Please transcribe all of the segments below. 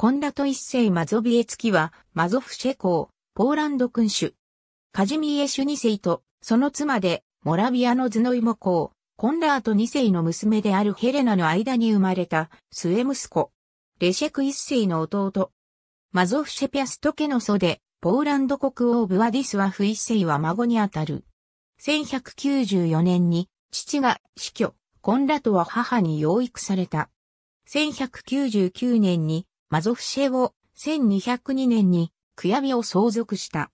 コンラト一世マゾビエツキは、マゾフシェ公、ポーランド君主。カジミエシュ二世と、その妻で、モラビアのズノイモ公、コンラート二世の娘であるヘレナの間に生まれた、末息子。レシェク一世の弟。マゾフシェピャスト家の祖で、ポーランド国王ブワディスワフ一世は孫にあたる。1194年に、父が死去、コンラトは母に養育された。1199年に、マゾフシェを1202年にクヤビを相続した。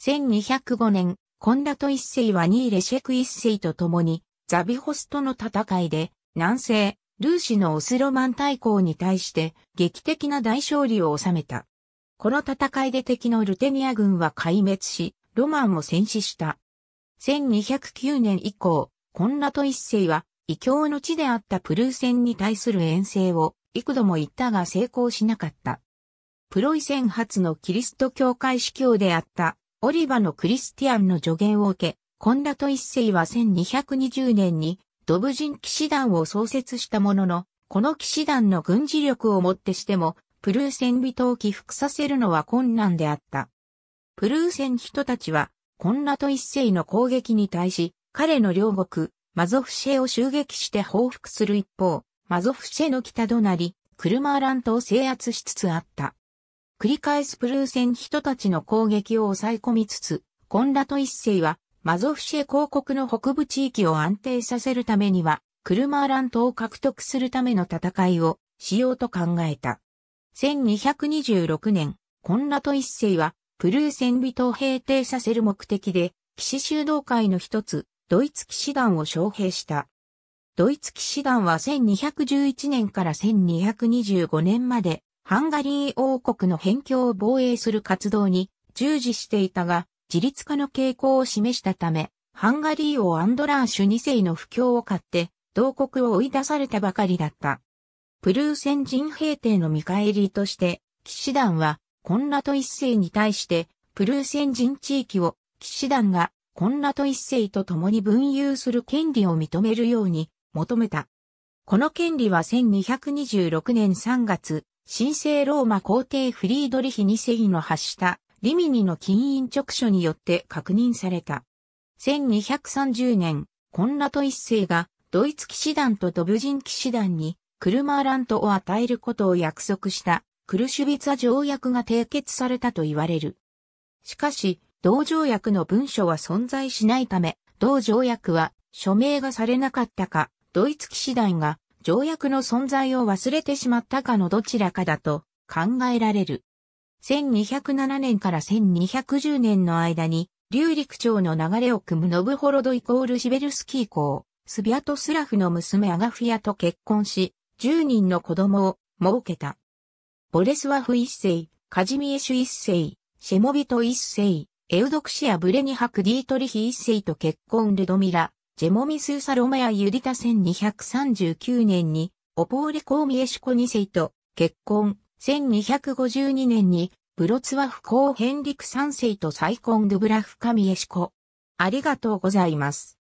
1205年、コンダト一世はニーレシェク一世と共にザビホスとの戦いで南西、ルーシのオスロマン大公に対して劇的な大勝利を収めた。この戦いで敵のルテニア軍は壊滅し、ロマンも戦死した。1209年以降、コンラト一世は異教の地であったプルーセンに対する遠征を幾度も行ったが成功しなかった。プロイセン初のキリスト教会司教であったオリバのクリスティアンの助言を受け、コンラト一世は1220年にドブ人騎士団を創設したものの、この騎士団の軍事力をもってしても、プルーセン人を起伏させるのは困難であった。プルーセン人たちは、コンラト一世の攻撃に対し、彼の両国、マゾフシェを襲撃して報復する一方、マゾフシェの北隣、クルマーラントを制圧しつつあった。繰り返すプルーセン人たちの攻撃を抑え込みつつ、コンラト一世は、マゾフシェ公国の北部地域を安定させるためには、クルマーラントを獲得するための戦いをしようと考えた。1226年、コンラト一世は、プルーセン人を平定させる目的で、騎士修道会の一つ、ドイツ騎士団を招聘した。ドイツ騎士団は1211年から1225年まで、ハンガリー王国の辺境を防衛する活動に従事していたが、自立化の傾向を示したため、ハンガリー王アンドラーシュ2世の不況を買って、同国を追い出されたばかりだった。プルーセン人兵艇の見返りとして、騎士団は、コンラト一世に対して、プルーセン人地域を、騎士団が、コンラト一世と共に分有する権利を認めるように求めた。この権利は1226年3月、神聖ローマ皇帝フリードリヒ2世の発したリミニの金印直書によって確認された。1230年、コンラト一世がドイツ騎士団とドブジン騎士団にクルマーラントを与えることを約束したクルシュビツァ条約が締結されたと言われる。しかし、同条約の文書は存在しないため、同条約は署名がされなかったか、ドイツ騎士団が条約の存在を忘れてしまったかのどちらかだと考えられる。1207年から1210年の間に、流陸町の流れを組むノブホロドイコールシベルスキー公、スビアトスラフの娘アガフィアと結婚し、10人の子供を設けた。ボレスワフ一世、カジミエシュ一世、シェモビト一世、エウドクシア・ブレニハク・ディートリヒ一世と結婚ルドミラ、ジェモミスーサロマヤ・ユディタ1239年に、オポーレ・コーミエシコ2世と結婚、1252年に、ブロツワフコー・ヘンリク3世と再婚ドゥブラフカミエシコ。ありがとうございます。